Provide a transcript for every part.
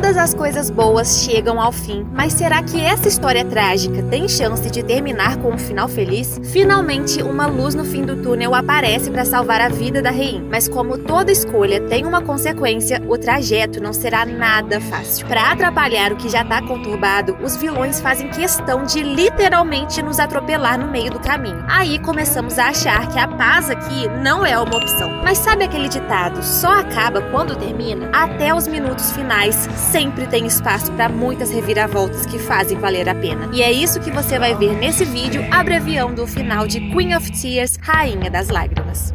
Todas as coisas boas chegam ao fim, mas será que essa história trágica tem chance de terminar com um final feliz? Finalmente, uma luz no fim do túnel aparece para salvar a vida da Rein, mas como toda escolha tem uma consequência, o trajeto não será nada fácil. Para atrapalhar o que já está conturbado, os vilões fazem questão de literalmente nos atropelar no meio do caminho. Aí começamos a achar que a paz aqui não é uma opção. Mas sabe aquele ditado: só acaba quando termina? Até os minutos finais sempre tem espaço para muitas reviravoltas que fazem valer a pena. E é isso que você vai ver nesse vídeo abreviando o final de Queen of Tears, Rainha das Lágrimas.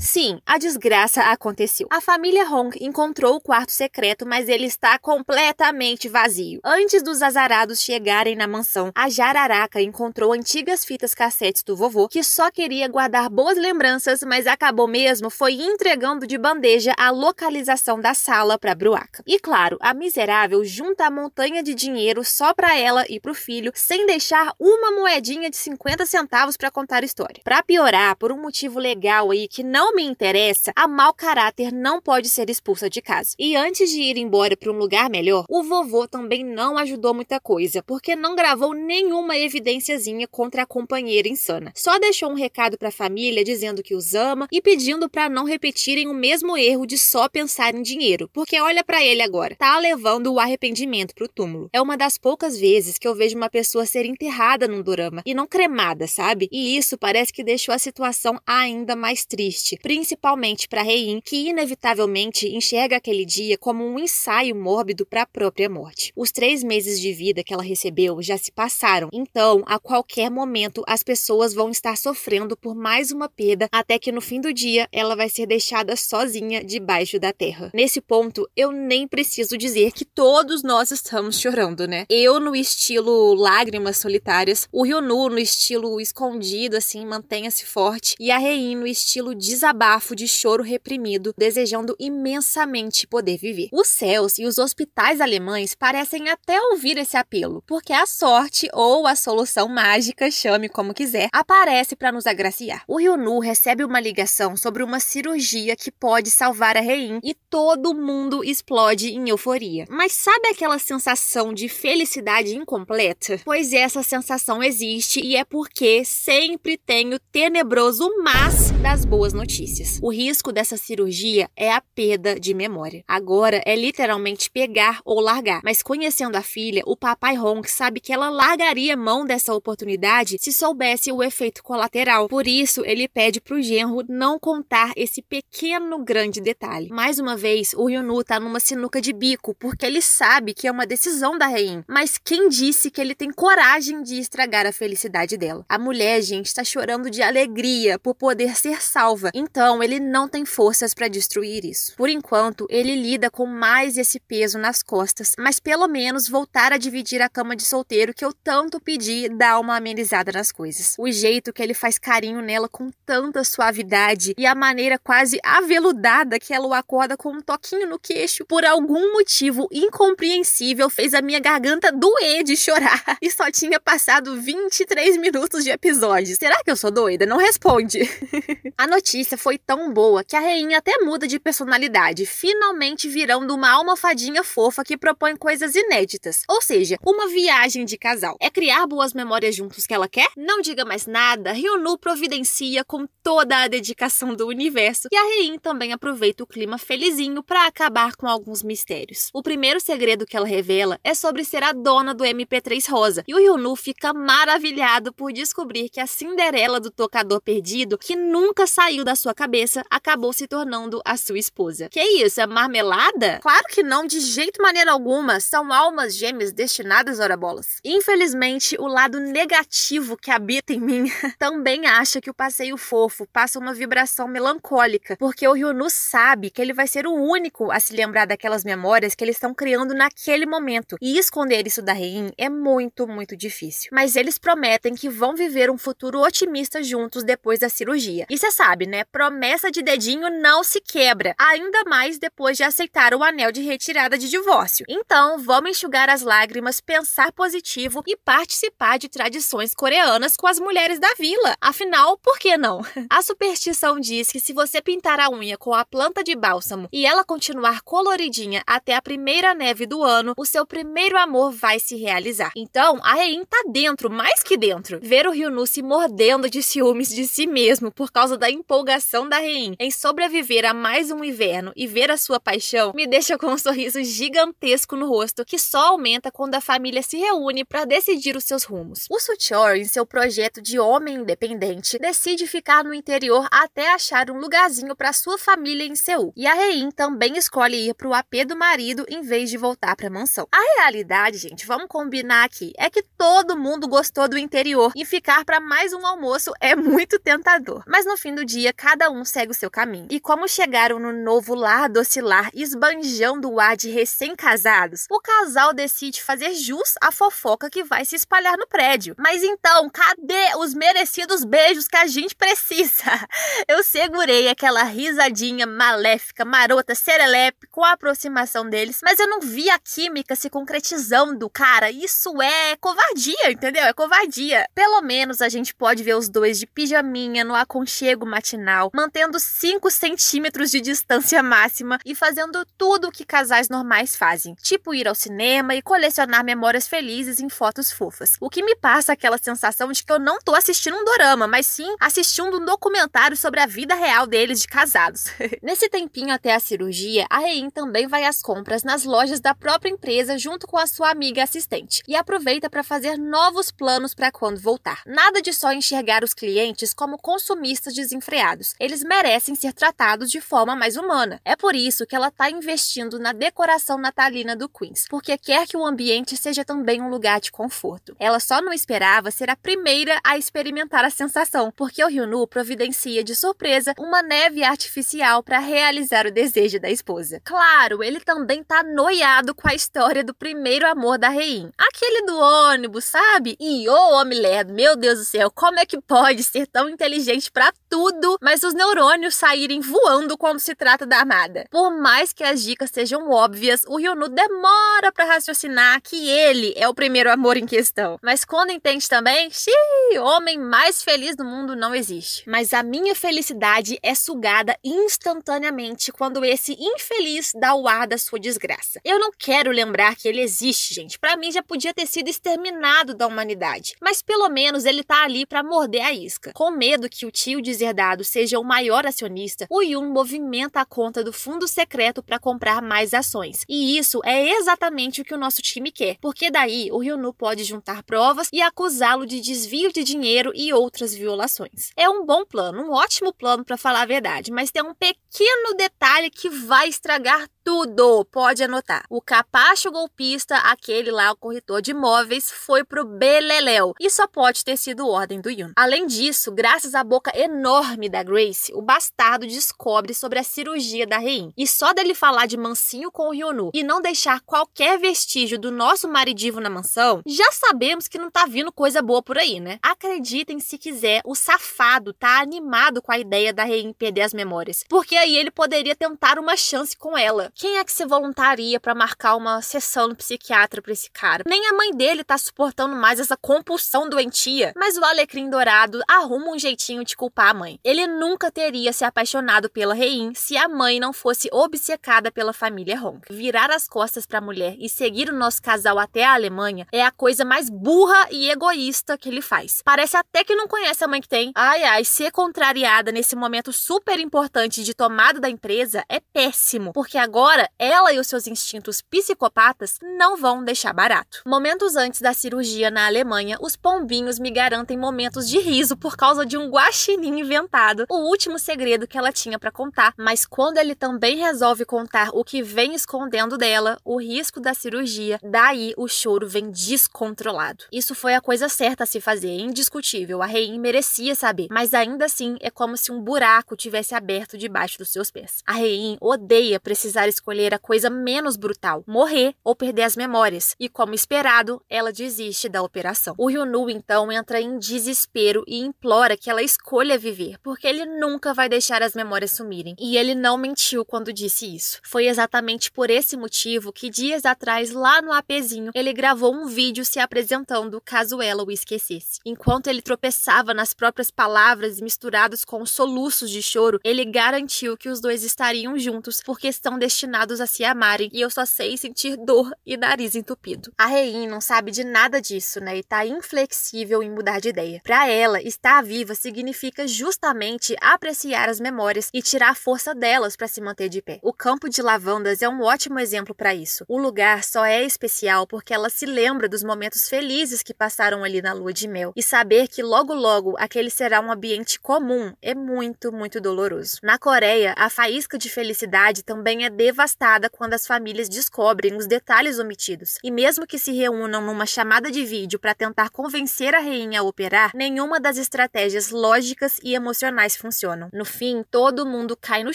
Sim, a desgraça aconteceu. A família Hong encontrou o quarto secreto, mas ele está completamente vazio. Antes dos azarados chegarem na mansão, a jararaca encontrou antigas fitas cassetes do vovô, que só queria guardar boas lembranças, mas acabou mesmo foi entregando de bandeja a localização da sala para Bruaca. E claro, a miserável junta a montanha de dinheiro só para ela e para o filho, sem deixar uma moedinha de 50 centavos para contar a história. Para piorar, por um motivo legal aí que não não me interessa, a mau caráter não pode ser expulsa de casa. E antes de ir embora para um lugar melhor, o vovô também não ajudou muita coisa, porque não gravou nenhuma evidênciazinha contra a companheira insana. Só deixou um recado para a família dizendo que os ama e pedindo para não repetirem o mesmo erro de só pensar em dinheiro, porque olha para ele agora, tá levando o arrependimento pro túmulo. É uma das poucas vezes que eu vejo uma pessoa ser enterrada num dorama e não cremada, sabe? E isso parece que deixou a situação ainda mais triste principalmente para Rein, que inevitavelmente enxerga aquele dia como um ensaio mórbido para a própria morte. Os três meses de vida que ela recebeu já se passaram, então a qualquer momento as pessoas vão estar sofrendo por mais uma perda até que no fim do dia ela vai ser deixada sozinha debaixo da terra. Nesse ponto, eu nem preciso dizer que todos nós estamos chorando, né? Eu no estilo lágrimas solitárias, o Ryonu no estilo escondido, assim, mantenha-se forte, e a Rein no estilo desafio desabafo de choro reprimido, desejando imensamente poder viver. Os céus e os hospitais alemães parecem até ouvir esse apelo, porque a sorte ou a solução mágica, chame como quiser, aparece para nos agraciar. O Ryunu recebe uma ligação sobre uma cirurgia que pode salvar a Rein e todo mundo explode em euforia. Mas sabe aquela sensação de felicidade incompleta? Pois essa sensação existe e é porque sempre tem o tenebroso mas das boas notícias notícias. O risco dessa cirurgia é a perda de memória. Agora é literalmente pegar ou largar. Mas conhecendo a filha, o papai Hong sabe que ela largaria mão dessa oportunidade se soubesse o efeito colateral. Por isso, ele pede pro genro não contar esse pequeno grande detalhe. Mais uma vez, o Ryunu tá numa sinuca de bico, porque ele sabe que é uma decisão da Rein. Mas quem disse que ele tem coragem de estragar a felicidade dela? A mulher, gente, tá chorando de alegria por poder ser salva, então, ele não tem forças para destruir isso. Por enquanto, ele lida com mais esse peso nas costas, mas pelo menos voltar a dividir a cama de solteiro que eu tanto pedi dá uma amenizada nas coisas. O jeito que ele faz carinho nela com tanta suavidade e a maneira quase aveludada que ela o acorda com um toquinho no queixo, por algum motivo incompreensível, fez a minha garganta doer de chorar. E só tinha passado 23 minutos de episódio. Será que eu sou doida? Não responde. a notícia foi tão boa que a rainha até muda de personalidade, finalmente virando uma almofadinha fofa que propõe coisas inéditas. Ou seja, uma viagem de casal. É criar boas memórias juntos que ela quer? Não diga mais nada, Ryunu providencia com toda a dedicação do universo e a Rein também aproveita o clima felizinho para acabar com alguns mistérios. O primeiro segredo que ela revela é sobre ser a dona do MP3 Rosa e o Ryunu fica maravilhado por descobrir que a Cinderela do tocador perdido, que nunca saiu da sua sua cabeça, acabou se tornando a sua esposa. Que isso? É marmelada? Claro que não, de jeito maneira alguma. São almas gêmeas destinadas a orabolas. Infelizmente, o lado negativo que habita em mim também acha que o passeio fofo passa uma vibração melancólica, porque o Ryunu sabe que ele vai ser o único a se lembrar daquelas memórias que eles estão criando naquele momento. E esconder isso da Rein é muito, muito difícil. Mas eles prometem que vão viver um futuro otimista juntos depois da cirurgia. E você sabe, né? promessa de dedinho não se quebra, ainda mais depois de aceitar o anel de retirada de divórcio. Então, vamos enxugar as lágrimas, pensar positivo e participar de tradições coreanas com as mulheres da vila. Afinal, por que não? A superstição diz que se você pintar a unha com a planta de bálsamo e ela continuar coloridinha até a primeira neve do ano, o seu primeiro amor vai se realizar. Então, a Rein tá dentro, mais que dentro. Ver o Ryunu se mordendo de ciúmes de si mesmo por causa da empolgação coração da Rein em sobreviver a mais um inverno e ver a sua paixão me deixa com um sorriso gigantesco no rosto que só aumenta quando a família se reúne para decidir os seus rumos. O Suchor, em seu projeto de homem independente, decide ficar no interior até achar um lugarzinho para sua família em Seul. E a Rein também escolhe ir para o AP do marido em vez de voltar para a mansão. A realidade, gente, vamos combinar aqui, é que todo mundo gostou do interior e ficar para mais um almoço é muito tentador. Mas no fim do dia, cada um segue o seu caminho. E como chegaram no novo lar docilar esbanjando o ar de recém-casados, o casal decide fazer jus à fofoca que vai se espalhar no prédio. Mas então, cadê os merecidos beijos que a gente precisa? Eu segurei aquela risadinha maléfica, marota, serelepe com a aproximação deles, mas eu não vi a química se concretizando, cara. Isso é covardia, entendeu? É covardia. Pelo menos a gente pode ver os dois de pijaminha no aconchego matinal mantendo 5 centímetros de distância máxima e fazendo tudo o que casais normais fazem, tipo ir ao cinema e colecionar memórias felizes em fotos fofas. O que me passa aquela sensação de que eu não tô assistindo um dorama, mas sim assistindo um documentário sobre a vida real deles de casados. Nesse tempinho até a cirurgia, a Rein também vai às compras nas lojas da própria empresa junto com a sua amiga assistente e aproveita para fazer novos planos para quando voltar. Nada de só enxergar os clientes como consumistas desenfreados eles merecem ser tratados de forma mais humana. É por isso que ela está investindo na decoração natalina do Queens, porque quer que o ambiente seja também um lugar de conforto. Ela só não esperava ser a primeira a experimentar a sensação, porque o Ryunu providencia de surpresa uma neve artificial para realizar o desejo da esposa. Claro, ele também tá noiado com a história do primeiro amor da Rein. Aquele do ônibus, sabe? E ô oh, homem lerdo, meu Deus do céu, como é que pode ser tão inteligente para tudo, mas faz os neurônios saírem voando quando se trata da amada. Por mais que as dicas sejam óbvias, o Ryunu demora para raciocinar que ele é o primeiro amor em questão. Mas quando entende também, xiii, homem mais feliz do mundo não existe. Mas a minha felicidade é sugada instantaneamente quando esse infeliz dá o ar da sua desgraça. Eu não quero lembrar que ele existe, gente. Para mim já podia ter sido exterminado da humanidade. Mas pelo menos ele tá ali para morder a isca. Com medo que o tio deserdado seja seja o maior acionista, o Yun movimenta a conta do fundo secreto para comprar mais ações. E isso é exatamente o que o nosso time quer, porque daí o Ryunu pode juntar provas e acusá-lo de desvio de dinheiro e outras violações. É um bom plano, um ótimo plano para falar a verdade, mas tem um pequeno detalhe que vai estragar tudo. Pode anotar. O capacho golpista, aquele lá, o corretor de imóveis, foi pro Beleléu. E só pode ter sido ordem do Yun. Além disso, graças à boca enorme da Grace, o bastardo descobre sobre a cirurgia da Rein. E só dele falar de mansinho com o Ryonu e não deixar qualquer vestígio do nosso maridivo na mansão, já sabemos que não tá vindo coisa boa por aí, né? Acreditem se quiser, o safado tá animado com a ideia da Rein perder as memórias. Porque aí ele poderia tentar uma chance com ela quem é que se voluntaria para marcar uma sessão no psiquiatra para esse cara? Nem a mãe dele tá suportando mais essa compulsão doentia. Mas o Alecrim Dourado arruma um jeitinho de culpar a mãe. Ele nunca teria se apaixonado pela Rein se a mãe não fosse obcecada pela família Honk. Virar as costas para a mulher e seguir o nosso casal até a Alemanha é a coisa mais burra e egoísta que ele faz. Parece até que não conhece a mãe que tem. Ai, ai, ser contrariada nesse momento super importante de tomada da empresa é péssimo, porque agora Agora, ela e os seus instintos psicopatas não vão deixar barato. Momentos antes da cirurgia na Alemanha, os pombinhos me garantem momentos de riso por causa de um guaxinim inventado, o último segredo que ela tinha para contar, mas quando ele também resolve contar o que vem escondendo dela, o risco da cirurgia, daí o choro vem descontrolado. Isso foi a coisa certa a se fazer, é indiscutível, a Rein merecia saber, mas ainda assim é como se um buraco tivesse aberto debaixo dos seus pés. A Rein odeia precisar melhor escolher a coisa menos brutal, morrer ou perder as memórias, e como esperado, ela desiste da operação. O Ryunu então entra em desespero e implora que ela escolha viver, porque ele nunca vai deixar as memórias sumirem. E ele não mentiu quando disse isso. Foi exatamente por esse motivo que dias atrás, lá no APzinho, ele gravou um vídeo se apresentando caso ela o esquecesse. Enquanto ele tropeçava nas próprias palavras misturados com soluços de choro, ele garantiu que os dois estariam juntos por questão deste destinados a se amarem e eu só sei sentir dor e nariz entupido. A Rein não sabe de nada disso, né? E tá inflexível em mudar de ideia. Para ela, estar viva significa justamente apreciar as memórias e tirar a força delas para se manter de pé. O campo de lavandas é um ótimo exemplo para isso. O lugar só é especial porque ela se lembra dos momentos felizes que passaram ali na lua de mel e saber que logo logo aquele será um ambiente comum é muito, muito doloroso. Na Coreia, a faísca de felicidade também é devastada quando as famílias descobrem os detalhes omitidos. E mesmo que se reúnam numa chamada de vídeo para tentar convencer a rainha a operar, nenhuma das estratégias lógicas e emocionais funcionam. No fim, todo mundo cai no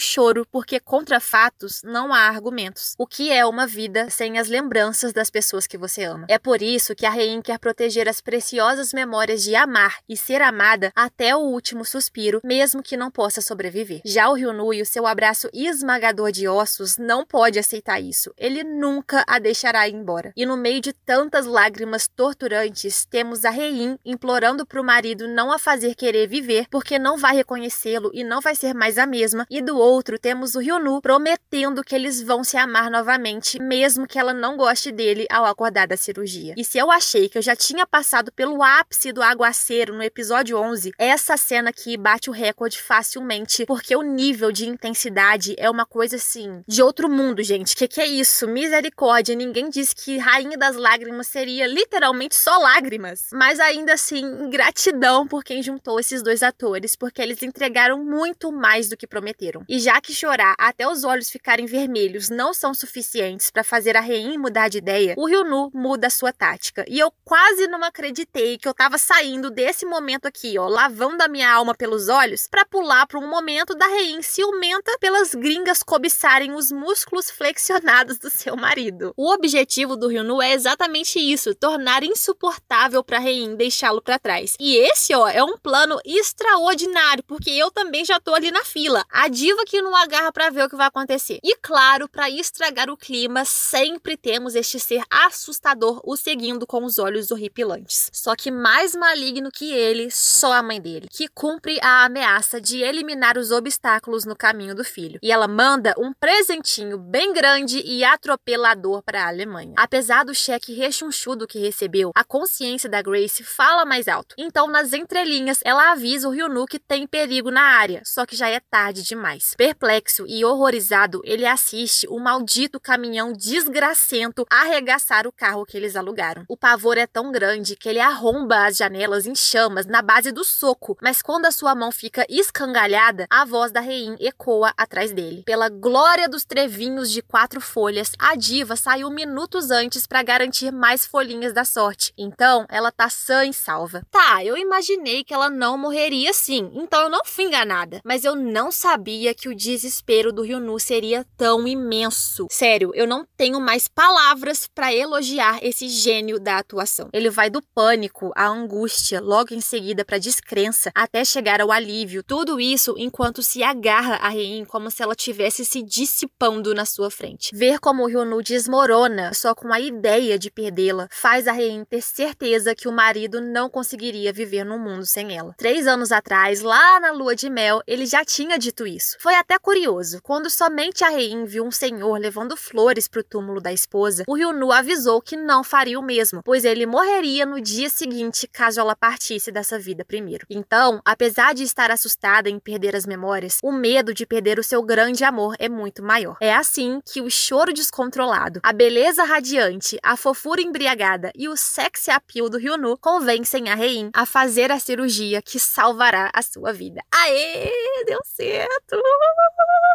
choro porque contra fatos não há argumentos. O que é uma vida sem as lembranças das pessoas que você ama? É por isso que a rainha quer proteger as preciosas memórias de amar e ser amada até o último suspiro, mesmo que não possa sobreviver. Já o Ryunu e o seu abraço esmagador de ossos não pode aceitar isso. Ele nunca a deixará ir embora. E no meio de tantas lágrimas torturantes, temos a Rein implorando para o marido não a fazer querer viver, porque não vai reconhecê-lo e não vai ser mais a mesma. E do outro, temos o Ryunu prometendo que eles vão se amar novamente, mesmo que ela não goste dele ao acordar da cirurgia. E se eu achei que eu já tinha passado pelo ápice do aguaceiro no episódio 11, essa cena aqui bate o recorde facilmente, porque o nível de intensidade é uma coisa assim de outro outro mundo, gente. que, que é isso? Misericórdia. Ninguém disse que Rainha das Lágrimas seria literalmente só lágrimas. Mas ainda assim, gratidão por quem juntou esses dois atores, porque eles entregaram muito mais do que prometeram. E já que chorar até os olhos ficarem vermelhos não são suficientes para fazer a Rainha mudar de ideia, o Ryunu muda sua tática. E eu quase não acreditei que eu tava saindo desse momento aqui, ó, lavando a minha alma pelos olhos, para pular para um momento da Rainha ciumenta pelas gringas cobiçarem os músculos flexionados do seu marido. O objetivo do Ryunu é exatamente isso, tornar insuportável para Rein deixá-lo para trás. E esse, ó, é um plano extraordinário, porque eu também já tô ali na fila. A diva que não agarra para ver o que vai acontecer. E claro, para estragar o clima, sempre temos este ser assustador o seguindo com os olhos horripilantes. Só que mais maligno que ele, só a mãe dele, que cumpre a ameaça de eliminar os obstáculos no caminho do filho. E ela manda um presentinho jeitinho bem grande e atropelador para a Alemanha. Apesar do cheque rechonchudo que recebeu, a consciência da Grace fala mais alto. Então, nas entrelinhas, ela avisa o Ryunu que tem perigo na área, só que já é tarde demais. Perplexo e horrorizado, ele assiste o maldito caminhão desgracento arregaçar o carro que eles alugaram. O pavor é tão grande que ele arromba as janelas em chamas na base do soco, mas quando a sua mão fica escangalhada, a voz da Rein ecoa atrás dele. Pela glória dos trevinhos de quatro folhas, a diva saiu minutos antes para garantir mais folhinhas da sorte. Então, ela tá sã e salva. Tá, eu imaginei que ela não morreria sim, então eu não fui enganada. Mas eu não sabia que o desespero do Ryunu seria tão imenso. Sério, eu não tenho mais palavras para elogiar esse gênio da atuação. Ele vai do pânico à angústia, logo em seguida para descrença, até chegar ao alívio. Tudo isso enquanto se agarra a Rein como se ela tivesse se dissipando raspando na sua frente. Ver como o Ryunu desmorona só com a ideia de perdê-la faz a Rein ter certeza que o marido não conseguiria viver num mundo sem ela. Três anos atrás, lá na lua de mel, ele já tinha dito isso. Foi até curioso, quando somente a Rein viu um senhor levando flores para o túmulo da esposa, o Ryunu avisou que não faria o mesmo, pois ele morreria no dia seguinte caso ela partisse dessa vida primeiro. Então, apesar de estar assustada em perder as memórias, o medo de perder o seu grande amor é muito maior. É assim que o choro descontrolado, a beleza radiante, a fofura embriagada e o sexy appeal do Rio Nu convencem a Rein a fazer a cirurgia que salvará a sua vida. Aê, deu certo!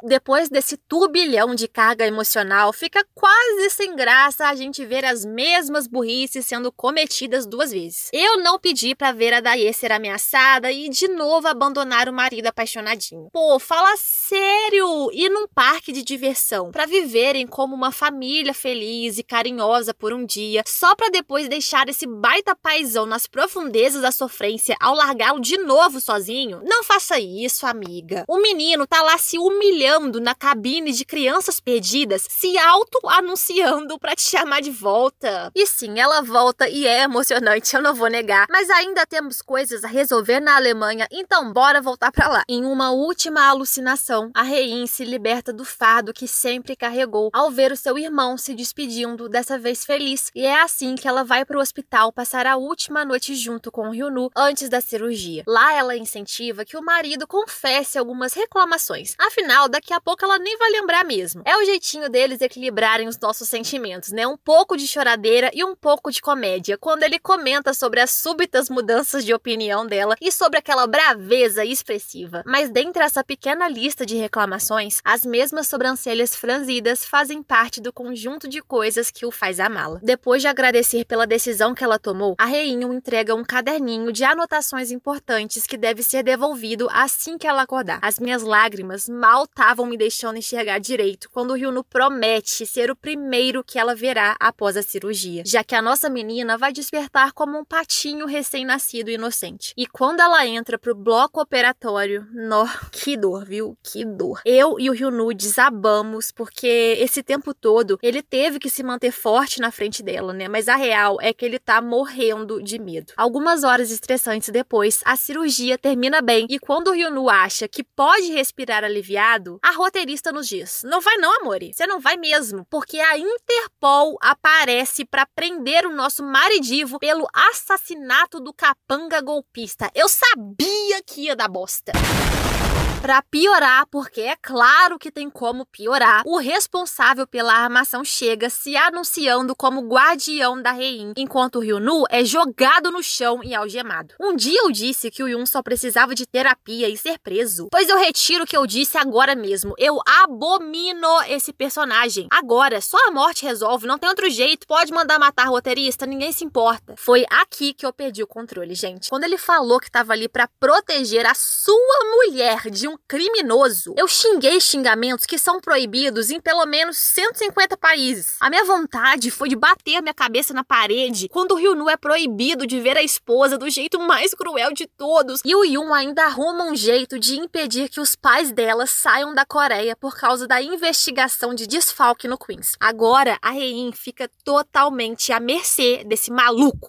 Depois desse turbilhão de carga emocional, fica quase sem graça a gente ver as mesmas burrices sendo cometidas duas vezes. Eu não pedi para ver a Daie ser ameaçada e de novo abandonar o marido apaixonadinho. Pô, fala sério! Ir num parque de diversão para viverem como uma família feliz e carinhosa por um dia, só para depois deixar esse baita paizão nas profundezas da sofrência ao largá-lo de novo sozinho? Não faça isso, amiga. O menino tá lá se humilhando na cabine de crianças perdidas, se auto-anunciando para te chamar de volta. E sim, ela volta e é emocionante, eu não vou negar, mas ainda temos coisas a resolver na Alemanha, então bora voltar para lá. Em uma última alucinação, a Rein se liberta do fardo que sempre carregou ao ver o seu irmão se despedindo, dessa vez feliz, e é assim que ela vai para o hospital passar a última noite junto com o Ryunu antes da cirurgia. Lá ela incentiva que o marido confesse algumas reclamações. Afinal, daqui a pouco ela nem vai lembrar mesmo. É o jeitinho deles equilibrarem os nossos sentimentos, né? Um pouco de choradeira e um pouco de comédia, quando ele comenta sobre as súbitas mudanças de opinião dela e sobre aquela braveza expressiva. Mas dentre essa pequena lista de reclamações, as mesmas sobrancelhas sobrancelhas franzidas fazem parte do conjunto de coisas que o faz amá-la. Depois de agradecer pela decisão que ela tomou, a Reinho entrega um caderninho de anotações importantes que deve ser devolvido assim que ela acordar. As minhas lágrimas mal estavam me deixando enxergar direito quando o Ryuno promete ser o primeiro que ela verá após a cirurgia, já que a nossa menina vai despertar como um patinho recém-nascido inocente. E quando ela entra pro bloco operatório, nó, que dor, viu? Que dor. Eu e o Ryunu desabamos Ramos, porque esse tempo todo ele teve que se manter forte na frente dela, né? Mas a real é que ele tá morrendo de medo. Algumas horas estressantes depois, a cirurgia termina bem e quando o Ryunu acha que pode respirar aliviado, a roteirista nos diz: "Não vai não, amore. Você não vai mesmo, porque a Interpol aparece para prender o nosso maridivo pelo assassinato do capanga golpista. Eu sabia que ia dar bosta." Para piorar, porque é claro que tem como piorar, o responsável pela armação chega se anunciando como guardião da Rein, enquanto o Ryunu é jogado no chão e algemado. Um dia eu disse que o Yun só precisava de terapia e ser preso, pois eu retiro o que eu disse agora mesmo. Eu abomino esse personagem. Agora, só a morte resolve, não tem outro jeito. Pode mandar matar roteirista, ninguém se importa. Foi aqui que eu perdi o controle, gente. Quando ele falou que estava ali para proteger a sua mulher de um criminoso. Eu xinguei xingamentos que são proibidos em pelo menos 150 países. A minha vontade foi de bater a minha cabeça na parede quando o Rio Nu é proibido de ver a esposa do jeito mais cruel de todos. E o Yun ainda arruma um jeito de impedir que os pais dela saiam da Coreia por causa da investigação de desfalque no Queens. Agora a Rein fica totalmente à mercê desse maluco.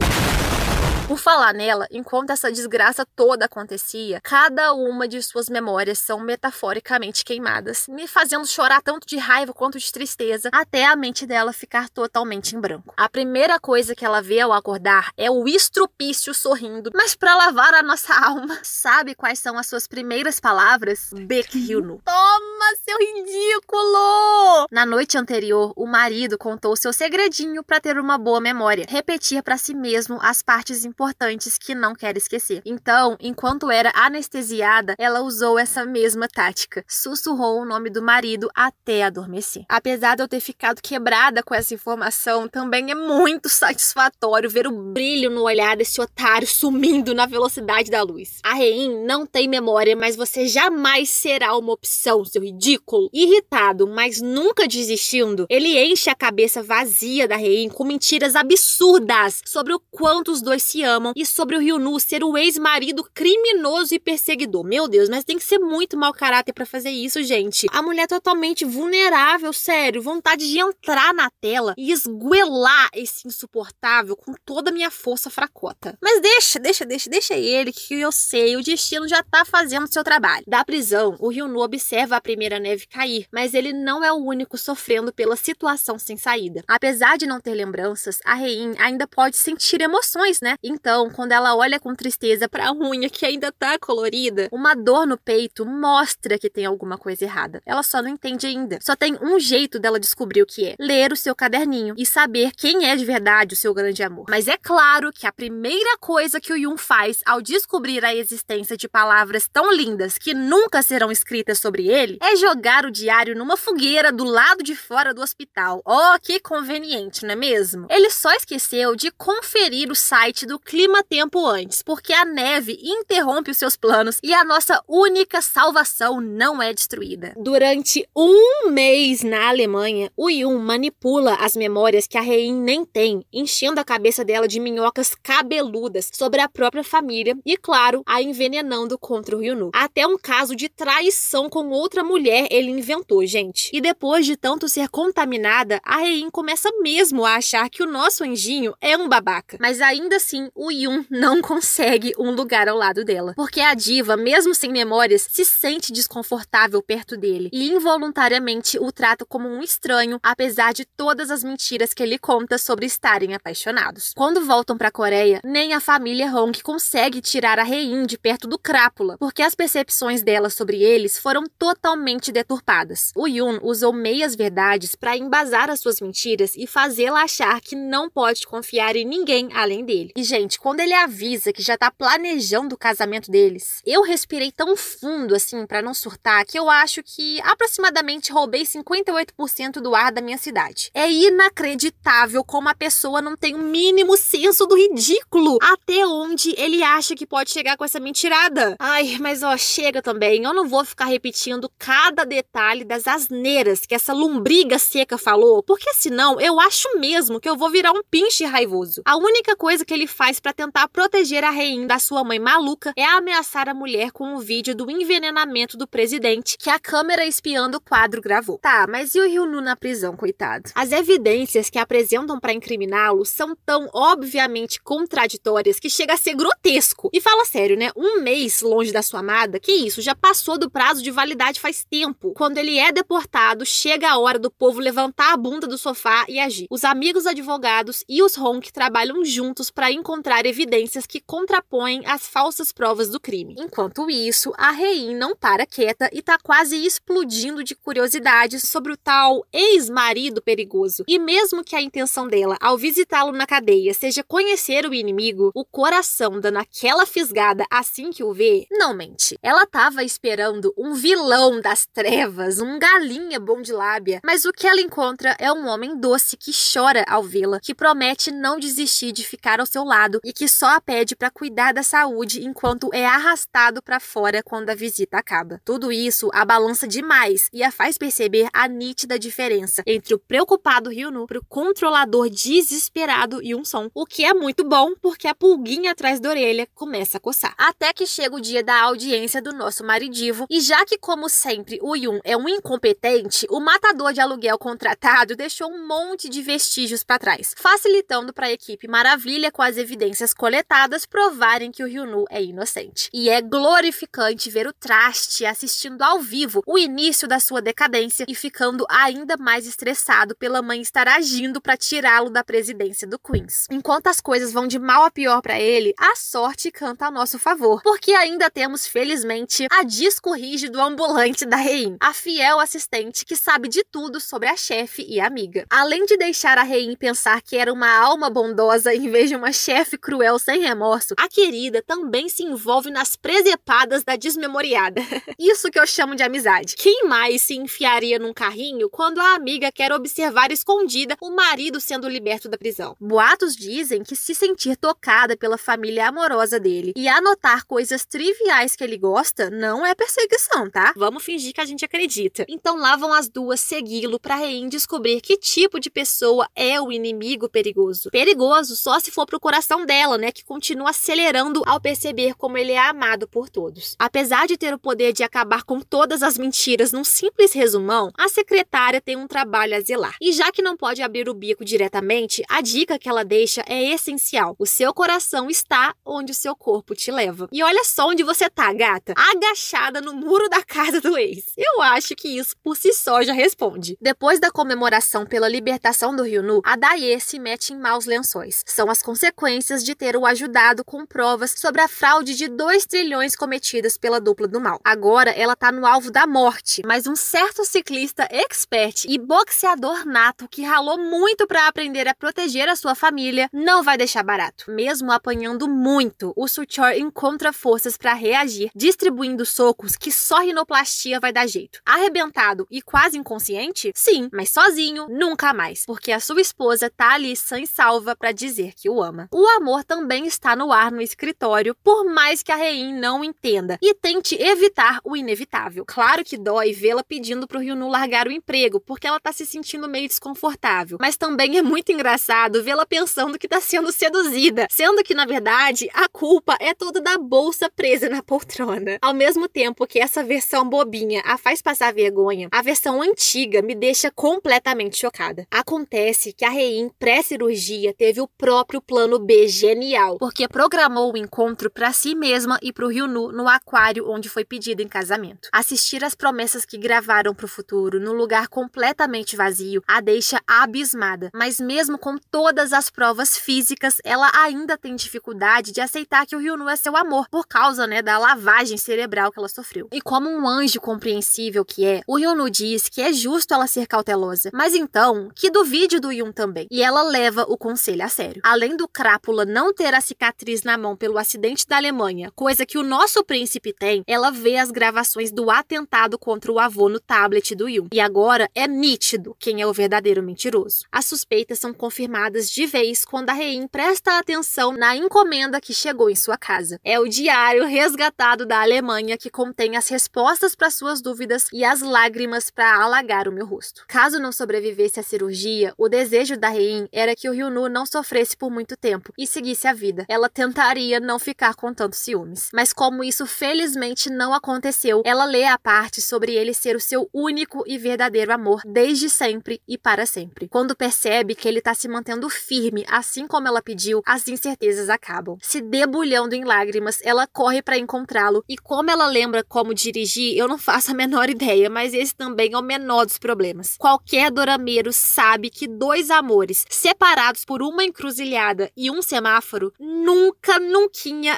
Por falar nela, enquanto essa desgraça toda acontecia, cada uma de suas memórias são metaforicamente queimadas, me fazendo chorar tanto de raiva quanto de tristeza, até a mente dela ficar totalmente em branco. A primeira coisa que ela vê ao acordar é o estrupício sorrindo, mas para lavar a nossa alma, sabe quais são as suas primeiras palavras? Bequino. Toma, seu ridículo! Na noite anterior, o marido contou seu segredinho para ter uma boa memória, repetir para si mesmo as partes importantes importantes que não quer esquecer. Então, enquanto era anestesiada, ela usou essa mesma tática. Sussurrou o nome do marido até adormecer. Apesar de eu ter ficado quebrada com essa informação, também é muito satisfatório ver o brilho no olhar desse otário sumindo na velocidade da luz. A Rein não tem memória, mas você jamais será uma opção, seu ridículo. Irritado, mas nunca desistindo, ele enche a cabeça vazia da Rein com mentiras absurdas sobre o quanto os dois se amam amam e sobre o Rio Nu ser o ex-marido criminoso e perseguidor. Meu Deus, mas tem que ser muito mau caráter para fazer isso, gente. A mulher é totalmente vulnerável, sério, vontade de entrar na tela e esguelar esse insuportável com toda a minha força fracota. Mas deixa, deixa, deixa, deixa ele que eu sei, o destino já tá fazendo seu trabalho. Da prisão, o Rio Nu observa a primeira neve cair, mas ele não é o único sofrendo pela situação sem saída. Apesar de não ter lembranças, a Rein ainda pode sentir emoções, né? então, quando ela olha com tristeza para a unha que ainda tá colorida, uma dor no peito mostra que tem alguma coisa errada. Ela só não entende ainda. Só tem um jeito dela descobrir o que é: ler o seu caderninho e saber quem é de verdade o seu grande amor. Mas é claro que a primeira coisa que o Yun faz ao descobrir a existência de palavras tão lindas que nunca serão escritas sobre ele é jogar o diário numa fogueira do lado de fora do hospital. Oh, que conveniente, não é mesmo? Ele só esqueceu de conferir o site do clima-tempo antes, porque a neve interrompe os seus planos e a nossa única salvação não é destruída. Durante um mês na Alemanha, o Yun manipula as memórias que a Rein nem tem, enchendo a cabeça dela de minhocas cabeludas sobre a própria família e, claro, a envenenando contra o Ryunu. Até um caso de traição com outra mulher ele inventou, gente. E depois de tanto ser contaminada, a Rein começa mesmo a achar que o nosso anjinho é um babaca. Mas ainda assim, o Yun não consegue um lugar ao lado dela, porque a diva, mesmo sem memórias, se sente desconfortável perto dele e involuntariamente o trata como um estranho, apesar de todas as mentiras que ele conta sobre estarem apaixonados. Quando voltam para a Coreia, nem a família Hong consegue tirar a Rein de perto do Crápula, porque as percepções dela sobre eles foram totalmente deturpadas. O Yun usou meias verdades para embasar as suas mentiras e fazê-la achar que não pode confiar em ninguém além dele. E, gente, quando ele avisa que já tá planejando o casamento deles, eu respirei tão fundo assim para não surtar que eu acho que aproximadamente roubei 58% do ar da minha cidade. É inacreditável como a pessoa não tem o mínimo senso do ridículo até onde ele acha que pode chegar com essa mentirada. Ai, mas ó, chega também. Eu não vou ficar repetindo cada detalhe das asneiras que essa lombriga seca falou, porque senão eu acho mesmo que eu vou virar um pinche raivoso. A única coisa que ele faz mais para tentar proteger a rainha da sua mãe maluca é ameaçar a mulher com um vídeo do envenenamento do presidente que a câmera espiando o quadro gravou. Tá, mas e o Ryunu na prisão, coitado? As evidências que apresentam para incriminá-lo são tão obviamente contraditórias que chega a ser grotesco. E fala sério, né? Um mês longe da sua amada, que isso, já passou do prazo de validade faz tempo. Quando ele é deportado, chega a hora do povo levantar a bunda do sofá e agir. Os amigos advogados e os Hong trabalham juntos para encontrar encontrar evidências que contrapõem as falsas provas do crime. Enquanto isso, a Rein não para quieta e tá quase explodindo de curiosidade sobre o tal ex-marido perigoso. E mesmo que a intenção dela ao visitá-lo na cadeia seja conhecer o inimigo, o coração dando aquela fisgada assim que o vê, não mente. Ela tava esperando um vilão das trevas, um galinha bom de lábia, mas o que ela encontra é um homem doce que chora ao vê-la, que promete não desistir de ficar ao seu lado e que só a pede para cuidar da saúde enquanto é arrastado para fora quando a visita acaba. Tudo isso a balança demais e a faz perceber a nítida diferença entre o preocupado Ryunu pro controlador desesperado e um som, o que é muito bom porque a pulguinha atrás da orelha começa a coçar. Até que chega o dia da audiência do nosso maridivo e já que como sempre o Yun é um incompetente, o matador de aluguel contratado deixou um monte de vestígios para trás, facilitando para a equipe maravilha com as evidências evidências coletadas provarem que o Ryunu é inocente. E é glorificante ver o traste assistindo ao vivo o início da sua decadência e ficando ainda mais estressado pela mãe estar agindo para tirá-lo da presidência do Queens. Enquanto as coisas vão de mal a pior para ele, a sorte canta a nosso favor, porque ainda temos felizmente a disco rígido ambulante da Rein, a fiel assistente que sabe de tudo sobre a chefe e a amiga. Além de deixar a Rein pensar que era uma alma bondosa em vez de uma chefe chefe cruel sem remorso, a querida também se envolve nas presepadas da desmemoriada. Isso que eu chamo de amizade. Quem mais se enfiaria num carrinho quando a amiga quer observar escondida o marido sendo liberto da prisão? Boatos dizem que se sentir tocada pela família amorosa dele e anotar coisas triviais que ele gosta não é perseguição, tá? Vamos fingir que a gente acredita. Então lá vão as duas segui-lo para Rein descobrir que tipo de pessoa é o inimigo perigoso. Perigoso só se for pro coração dela, né, que continua acelerando ao perceber como ele é amado por todos. Apesar de ter o poder de acabar com todas as mentiras num simples resumão, a secretária tem um trabalho a zelar. E já que não pode abrir o bico diretamente, a dica que ela deixa é essencial. O seu coração está onde o seu corpo te leva. E olha só onde você tá, gata. Agachada no muro da casa do ex. Eu acho que isso por si só já responde. Depois da comemoração pela libertação do Rio Nu, a Daye se mete em maus lençóis. São as consequências evidências de ter o ajudado com provas sobre a fraude de 2 trilhões cometidas pela dupla do mal. Agora ela tá no alvo da morte, mas um certo ciclista expert e boxeador nato que ralou muito para aprender a proteger a sua família não vai deixar barato. Mesmo apanhando muito, o Suchor encontra forças para reagir, distribuindo socos que só rinoplastia vai dar jeito. Arrebentado e quase inconsciente? Sim, mas sozinho nunca mais, porque a sua esposa tá ali sã e salva para dizer que o ama. O amor também está no ar no escritório, por mais que a Rein não entenda e tente evitar o inevitável. Claro que dói vê-la pedindo pro Ryunu largar o emprego, porque ela tá se sentindo meio desconfortável, mas também é muito engraçado vê-la pensando que tá sendo seduzida, sendo que na verdade a culpa é toda da bolsa presa na poltrona. Ao mesmo tempo que essa versão bobinha a faz passar vergonha, a versão antiga me deixa completamente chocada. Acontece que a Rein pré-cirurgia teve o próprio plano B genial, porque programou o encontro para si mesma e para o Rio Nu no aquário onde foi pedido em casamento. Assistir as promessas que gravaram para o futuro num lugar completamente vazio a deixa abismada, mas mesmo com todas as provas físicas, ela ainda tem dificuldade de aceitar que o Rio Nu é seu amor por causa, né, da lavagem cerebral que ela sofreu. E como um anjo compreensível que é, o Rio Nu diz que é justo ela ser cautelosa, mas então que duvide do Yun também. E ela leva o conselho a sério. Além do crapo não ter a cicatriz na mão pelo acidente da Alemanha, coisa que o nosso príncipe tem, ela vê as gravações do atentado contra o avô no tablet do Yun. E agora é nítido quem é o verdadeiro mentiroso. As suspeitas são confirmadas de vez quando a Rein presta atenção na encomenda que chegou em sua casa. É o diário resgatado da Alemanha que contém as respostas para suas dúvidas e as lágrimas para alagar o meu rosto. Caso não sobrevivesse à cirurgia, o desejo da Rein era que o Ryunu não sofresse por muito tempo e seguisse a vida. Ela tentaria não ficar com tantos ciúmes. Mas como isso felizmente não aconteceu, ela lê a parte sobre ele ser o seu único e verdadeiro amor desde sempre e para sempre. Quando percebe que ele está se mantendo firme, assim como ela pediu, as incertezas acabam. Se debulhando em lágrimas, ela corre para encontrá-lo e como ela lembra como dirigir, eu não faço a menor ideia, mas esse também é o menor dos problemas. Qualquer dorameiro sabe que dois amores separados por uma encruzilhada e um semáforo nunca, nunca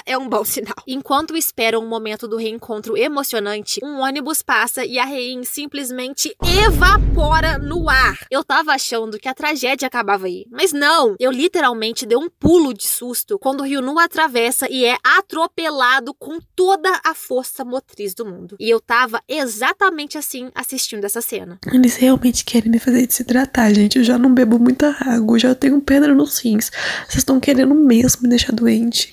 é um bom sinal. Enquanto esperam o um momento do reencontro emocionante, um ônibus passa e a Rein simplesmente evapora no ar. Eu tava achando que a tragédia acabava aí, mas não. Eu literalmente dei um pulo de susto quando o Ryunu atravessa e é atropelado com toda a força motriz do mundo. E eu tava exatamente assim assistindo essa cena. Eles realmente querem me fazer desidratar, gente. Eu já não bebo muita água, já tenho pedra nos rins. Vocês estão querendo podendo mesmo me deixar doente.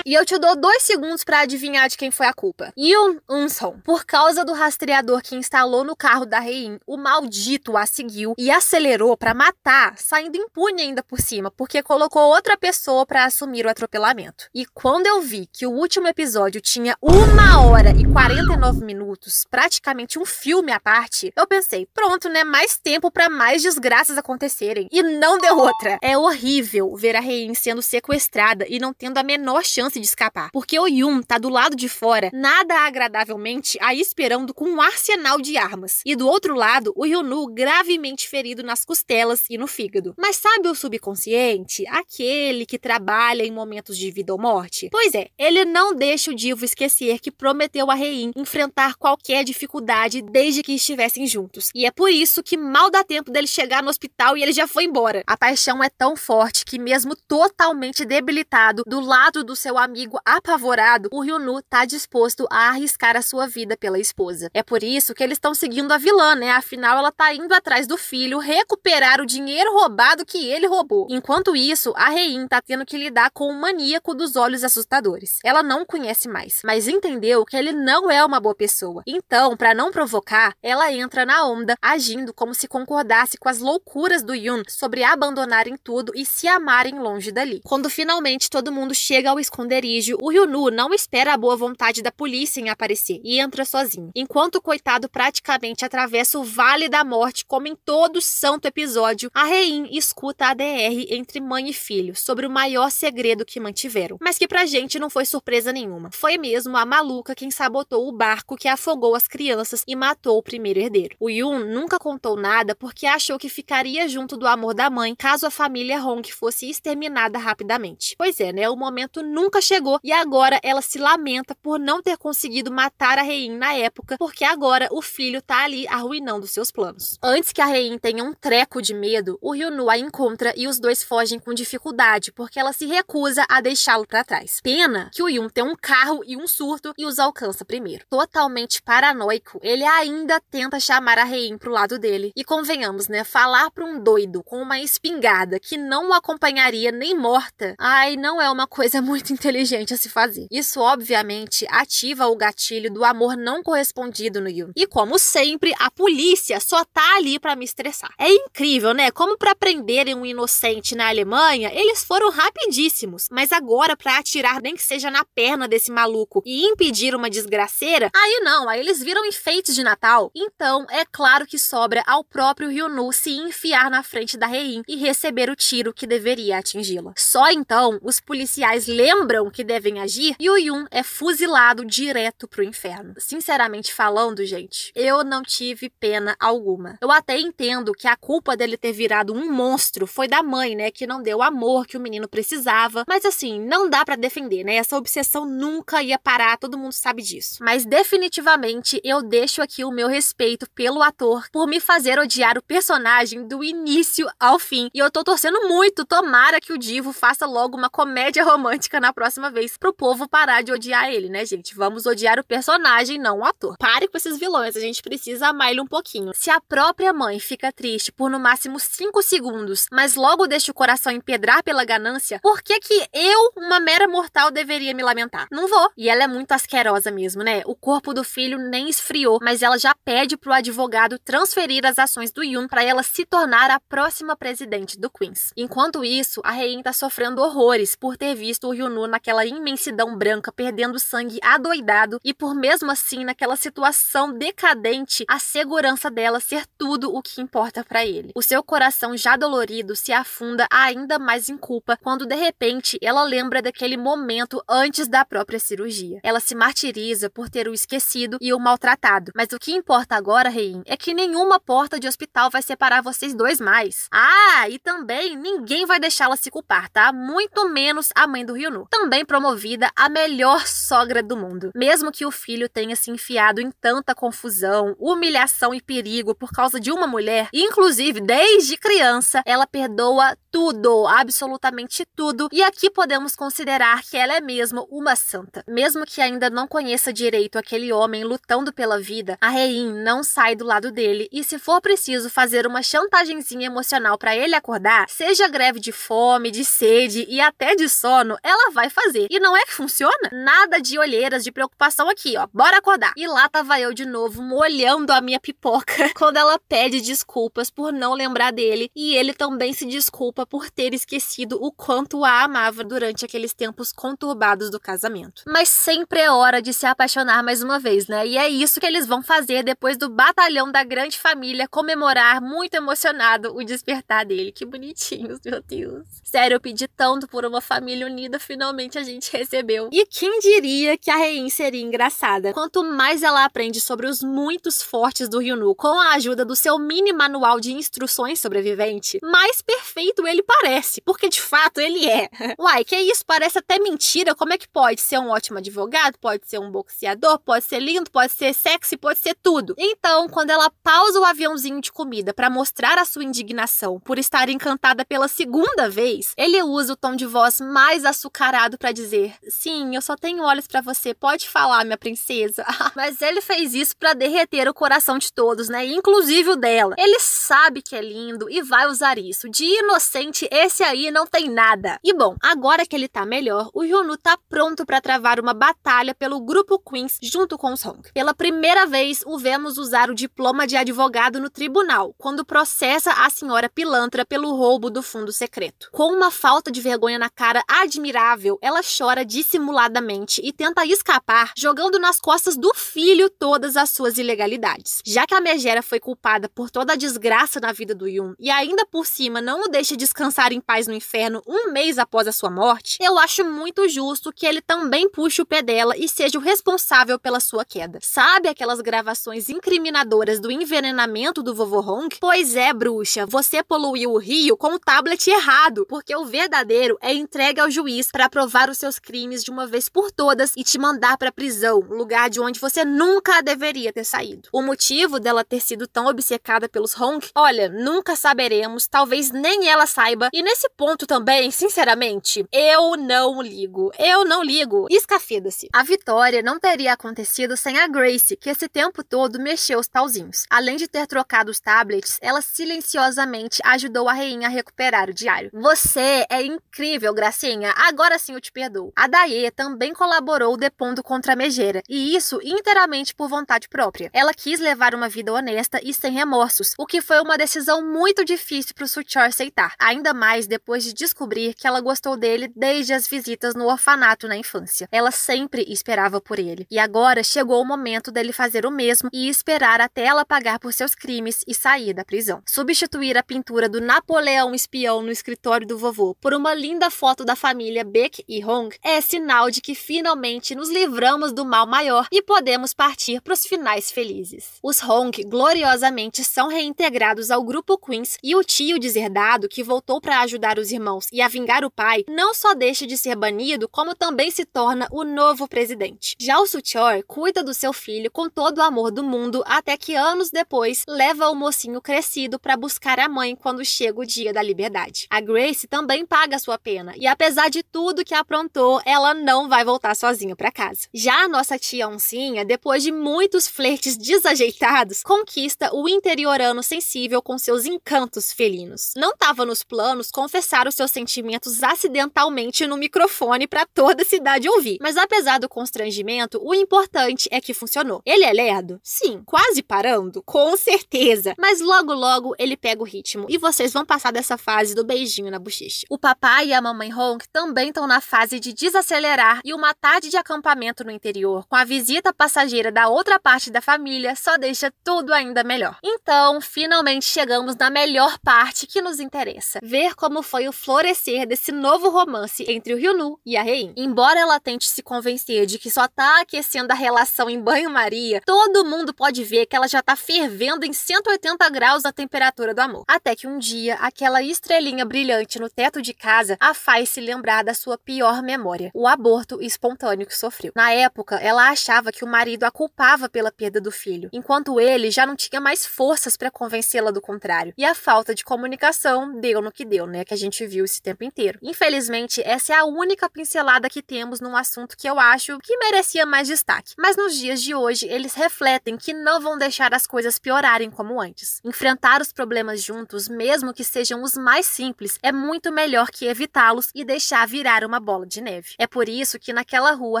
E eu te dou dois segundos para adivinhar de quem foi a culpa. Yun Unson. Por causa do rastreador que instalou no carro da Rein, o maldito a seguiu e acelerou para matar, saindo impune ainda por cima, porque colocou outra pessoa para assumir o atropelamento. E quando eu vi que o último episódio tinha uma hora e 49 minutos, praticamente um filme à parte, eu pensei, pronto, né? Mais tempo para mais desgraças acontecerem. E não deu outra. É horrível ver a Rein sendo sequestrada e não tendo a menor chance chance de escapar, porque o Yun tá do lado de fora, nada agradavelmente, aí esperando com um arsenal de armas. E do outro lado, o Yunu gravemente ferido nas costelas e no fígado. Mas sabe o subconsciente? Aquele que trabalha em momentos de vida ou morte? Pois é, ele não deixa o Divo esquecer que prometeu a Rein enfrentar qualquer dificuldade desde que estivessem juntos. E é por isso que mal dá tempo dele chegar no hospital e ele já foi embora. A paixão é tão forte que mesmo totalmente debilitado do lado do seu amigo apavorado, o Ryunu tá disposto a arriscar a sua vida pela esposa. É por isso que eles estão seguindo a vilã, né? Afinal, ela tá indo atrás do filho recuperar o dinheiro roubado que ele roubou. Enquanto isso, a Rein tá tendo que lidar com o maníaco dos olhos assustadores. Ela não conhece mais, mas entendeu que ele não é uma boa pessoa. Então, para não provocar, ela entra na onda, agindo como se concordasse com as loucuras do Yun sobre abandonarem tudo e se amarem longe dali. Quando finalmente todo mundo chega ao esconderijo Nerige, o Ryunu não espera a boa vontade da polícia em aparecer e entra sozinho, enquanto o coitado praticamente atravessa o Vale da Morte, como em todo santo episódio, a Rein escuta a DR entre mãe e filho sobre o maior segredo que mantiveram, mas que pra gente não foi surpresa nenhuma. Foi mesmo a maluca quem sabotou o barco que afogou as crianças e matou o primeiro herdeiro. O Yun nunca contou nada porque achou que ficaria junto do amor da mãe caso a família Hong fosse exterminada rapidamente. Pois é, né? O momento nunca chegou e agora ela se lamenta por não ter conseguido matar a Rein na época, porque agora o filho tá ali arruinando seus planos. Antes que a Rein tenha um treco de medo, o Ryunu a encontra e os dois fogem com dificuldade, porque ela se recusa a deixá-lo para trás. Pena que o Yun tem um carro e um surto e os alcança primeiro. Totalmente paranoico, ele ainda tenta chamar a Rein pro lado dele. E convenhamos, né, falar para um doido com uma espingarda que não o acompanharia nem morta, ai, não é uma coisa muito inteligente inteligente a se fazer. Isso, obviamente, ativa o gatilho do amor não correspondido no Yu. E como sempre, a polícia só tá ali para me estressar. É incrível, né? Como para prenderem um inocente na Alemanha, eles foram rapidíssimos. Mas agora, para atirar nem que seja na perna desse maluco e impedir uma desgraceira, aí não, aí eles viram enfeites de Natal. Então, é claro que sobra ao próprio Ryunu se enfiar na frente da Rein e receber o tiro que deveria atingi-la. Só então os policiais lembram que devem agir e o Yun é fuzilado direto pro inferno. Sinceramente falando, gente, eu não tive pena alguma. Eu até entendo que a culpa dele ter virado um monstro foi da mãe, né, que não deu o amor que o menino precisava, mas assim, não dá para defender, né? Essa obsessão nunca ia parar, todo mundo sabe disso. Mas definitivamente eu deixo aqui o meu respeito pelo ator por me fazer odiar o personagem do início ao fim. E eu tô torcendo muito, tomara que o Divo faça logo uma comédia romântica na próxima próxima vez pro povo parar de odiar ele, né, gente? Vamos odiar o personagem, não o ator. Pare com esses vilões, a gente precisa amar ele um pouquinho. Se a própria mãe fica triste por no máximo 5 segundos, mas logo deixa o coração empedrar pela ganância, por que que eu, uma mera mortal, deveria me lamentar? Não vou. E ela é muito asquerosa mesmo, né? O corpo do filho nem esfriou, mas ela já pede pro advogado transferir as ações do Yun para ela se tornar a próxima presidente do Queens. Enquanto isso, a Reina tá sofrendo horrores por ter visto o Yunu naquela imensidão branca, perdendo sangue adoidado, e por mesmo assim, naquela situação decadente, a segurança dela ser tudo o que importa para ele. O seu coração já dolorido se afunda ainda mais em culpa quando de repente ela lembra daquele momento antes da própria cirurgia. Ela se martiriza por ter o esquecido e o maltratado. Mas o que importa agora, Rein, é que nenhuma porta de hospital vai separar vocês dois mais. Ah, e também ninguém vai deixá-la se culpar, tá? Muito menos a mãe do Ryunu. Também também promovida a melhor sogra do mundo, mesmo que o filho tenha se enfiado em tanta confusão, humilhação e perigo por causa de uma mulher, inclusive desde criança, ela perdoa tudo, absolutamente tudo, e aqui podemos considerar que ela é mesmo uma santa. Mesmo que ainda não conheça direito aquele homem lutando pela vida, a Rein não sai do lado dele e se for preciso fazer uma chantagemzinha emocional para ele acordar, seja greve de fome, de sede e até de sono, ela vai fazer. E não é que funciona? Nada de olheiras, de preocupação aqui, ó. Bora acordar. E lá tava eu de novo molhando a minha pipoca quando ela pede desculpas por não lembrar dele e ele também se desculpa por ter esquecido o quanto a amava durante aqueles tempos conturbados do casamento. Mas sempre é hora de se apaixonar mais uma vez, né? E é isso que eles vão fazer depois do batalhão da grande família comemorar muito emocionado o despertar dele. Que bonitinhos, meu Deus. Sério, eu pedi tanto por uma família unida finalmente finalmente a gente recebeu. E quem diria que a Rein seria engraçada? Quanto mais ela aprende sobre os muitos fortes do Ryunu com a ajuda do seu mini manual de instruções sobrevivente, mais perfeito ele parece, porque de fato ele é. Uai, que isso? Parece até mentira. Como é que pode ser um ótimo advogado? Pode ser um boxeador? Pode ser lindo? Pode ser sexy? Pode ser tudo. Então, quando ela pausa o aviãozinho de comida para mostrar a sua indignação por estar encantada pela segunda vez, ele usa o tom de voz mais açucarado educado para dizer: "Sim, eu só tenho olhos para você. Pode falar, minha princesa". Mas ele fez isso para derreter o coração de todos, né? Inclusive o dela. Ele sabe que é lindo e vai usar isso. De inocente, esse aí não tem nada. E bom, agora que ele tá melhor, o Hyunwoo tá pronto para travar uma batalha pelo grupo Queens junto com os Hong. Pela primeira vez, o vemos usar o diploma de advogado no tribunal, quando processa a senhora pilantra pelo roubo do fundo secreto. Com uma falta de vergonha na cara admirável, ela chora dissimuladamente e tenta escapar, jogando nas costas do filho todas as suas ilegalidades. Já que a Megera foi culpada por toda a desgraça na vida do Yun e ainda por cima não o deixa descansar em paz no inferno um mês após a sua morte, eu acho muito justo que ele também puxe o pé dela e seja o responsável pela sua queda. Sabe aquelas gravações incriminadoras do envenenamento do vovô Hong? Pois é, bruxa, você poluiu o rio com o tablet errado, porque o verdadeiro é entregue ao juiz para provar provar os seus crimes de uma vez por todas e te mandar para prisão, lugar de onde você nunca deveria ter saído. O motivo dela ter sido tão obcecada pelos Honk, olha, nunca saberemos, talvez nem ela saiba. E nesse ponto também, sinceramente, eu não ligo. Eu não ligo. Escafida-se. A vitória não teria acontecido sem a Grace, que esse tempo todo mexeu os pauzinhos. Além de ter trocado os tablets, ela silenciosamente ajudou a rainha a recuperar o diário. Você é incrível, Gracinha. Agora sim eu te perdoo. A Daê também colaborou depondo contra a Megera, e isso inteiramente por vontade própria. Ela quis levar uma vida honesta e sem remorsos, o que foi uma decisão muito difícil para o Suchar aceitar, ainda mais depois de descobrir que ela gostou dele desde as visitas no orfanato na infância. Ela sempre esperava por ele, e agora chegou o momento dele fazer o mesmo e esperar até ela pagar por seus crimes e sair da prisão. Substituir a pintura do Napoleão espião no escritório do vovô por uma linda foto da família Beck e Hong é sinal de que finalmente nos livramos do mal maior e podemos partir para os finais felizes. Os Hong gloriosamente são reintegrados ao grupo Queens e o tio deserdado, que voltou para ajudar os irmãos e a vingar o pai, não só deixa de ser banido, como também se torna o novo presidente. Já o Suchor cuida do seu filho com todo o amor do mundo, até que anos depois leva o mocinho crescido para buscar a mãe quando chega o dia da liberdade. A Grace também paga sua pena, e apesar de tudo que aprontou, ela não vai voltar sozinha para casa. Já a nossa tia Oncinha, depois de muitos flertes desajeitados, conquista o interiorano sensível com seus encantos felinos. Não estava nos planos confessar os seus sentimentos acidentalmente no microfone para toda a cidade ouvir, mas apesar do constrangimento, o importante é que funcionou. Ele é lerdo? Sim. Quase parando? Com certeza. Mas logo logo ele pega o ritmo e vocês vão passar dessa fase do beijinho na bochecha. O papai e a mamãe Honk também estão na fase de desacelerar e uma tarde de acampamento no interior com a visita passageira da outra parte da família só deixa tudo ainda melhor. Então, finalmente chegamos na melhor parte que nos interessa: ver como foi o florescer desse novo romance entre o Ryunu e a Rein. Embora ela tente se convencer de que só tá aquecendo a relação em banho-maria, todo mundo pode ver que ela já tá fervendo em 180 graus a temperatura do amor. Até que um dia, aquela estrelinha brilhante no teto de casa a faz se lembrar da sua pior pior memória, o aborto espontâneo que sofreu. Na época, ela achava que o marido a culpava pela perda do filho, enquanto ele já não tinha mais forças para convencê-la do contrário. E a falta de comunicação deu no que deu, né? Que a gente viu esse tempo inteiro. Infelizmente, essa é a única pincelada que temos num assunto que eu acho que merecia mais destaque. Mas nos dias de hoje, eles refletem que não vão deixar as coisas piorarem como antes. Enfrentar os problemas juntos, mesmo que sejam os mais simples, é muito melhor que evitá-los e deixar virar uma bola de neve. É por isso que naquela rua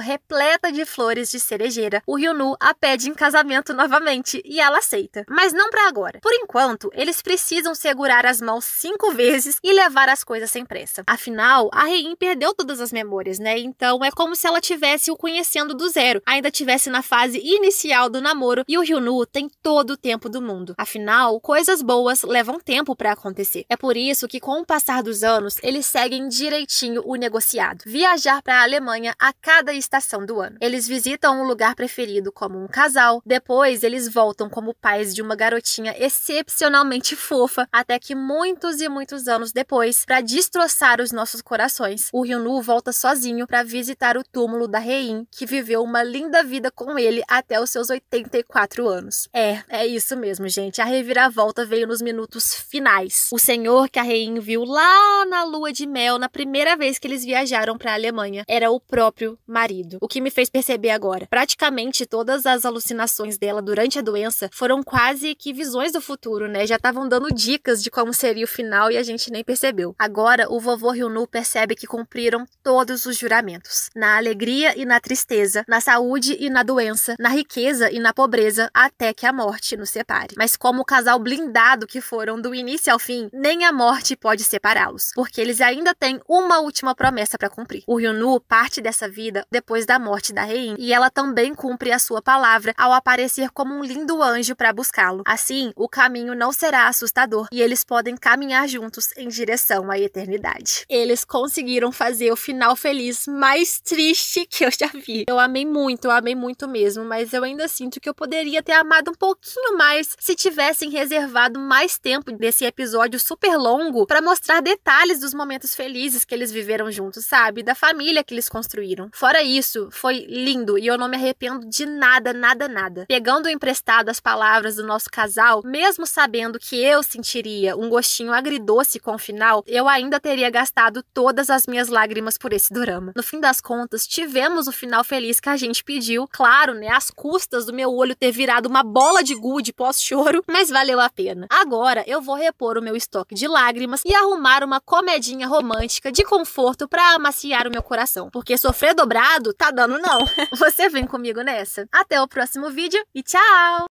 repleta de flores de cerejeira, o Ryunu a pede em casamento novamente e ela aceita. Mas não para agora. Por enquanto, eles precisam segurar as mãos cinco vezes e levar as coisas sem pressa. Afinal, a Rein perdeu todas as memórias, né? Então é como se ela tivesse o conhecendo do zero, ainda tivesse na fase inicial do namoro e o Ryunu tem todo o tempo do mundo. Afinal, coisas boas levam tempo para acontecer. É por isso que com o passar dos anos, eles seguem direitinho o negociado viajar para a Alemanha a cada estação do ano. Eles visitam um lugar preferido como um casal, depois eles voltam como pais de uma garotinha excepcionalmente fofa, até que muitos e muitos anos depois, para destroçar os nossos corações, o Ryunu volta sozinho para visitar o túmulo da Rein, que viveu uma linda vida com ele até os seus 84 anos. É, é isso mesmo, gente. A reviravolta veio nos minutos finais. O senhor que a Rein viu lá na lua de mel na primeira vez que eles viajaram voltaram para a Alemanha era o próprio marido. O que me fez perceber agora. Praticamente todas as alucinações dela durante a doença foram quase que visões do futuro, né? Já estavam dando dicas de como seria o final e a gente nem percebeu. Agora, o vovô Ryunu percebe que cumpriram todos os juramentos. Na alegria e na tristeza, na saúde e na doença, na riqueza e na pobreza, até que a morte nos separe. Mas como o casal blindado que foram do início ao fim, nem a morte pode separá-los, porque eles ainda têm uma última promessa para cumprir. O Ryunu parte dessa vida depois da morte da Rein, e ela também cumpre a sua palavra ao aparecer como um lindo anjo para buscá-lo. Assim, o caminho não será assustador e eles podem caminhar juntos em direção à eternidade. Eles conseguiram fazer o final feliz mais triste que eu já vi. Eu amei muito, eu amei muito mesmo, mas eu ainda sinto que eu poderia ter amado um pouquinho mais se tivessem reservado mais tempo desse episódio super longo para mostrar detalhes dos momentos felizes que eles viveram juntos, sabe? Da família que eles construíram. Fora isso, foi lindo e eu não me arrependo de nada, nada, nada. Pegando emprestado as palavras do nosso casal, mesmo sabendo que eu sentiria um gostinho agridoce com o final, eu ainda teria gastado todas as minhas lágrimas por esse drama. No fim das contas, tivemos o final feliz que a gente pediu, claro, né? Às custas do meu olho ter virado uma bola de gude pós-choro, mas valeu a pena. Agora eu vou repor o meu estoque de lágrimas e arrumar uma comedinha romântica de conforto para amar amaciar o meu coração, porque sofrer dobrado tá dando não. Você vem comigo nessa? Até o próximo vídeo e tchau!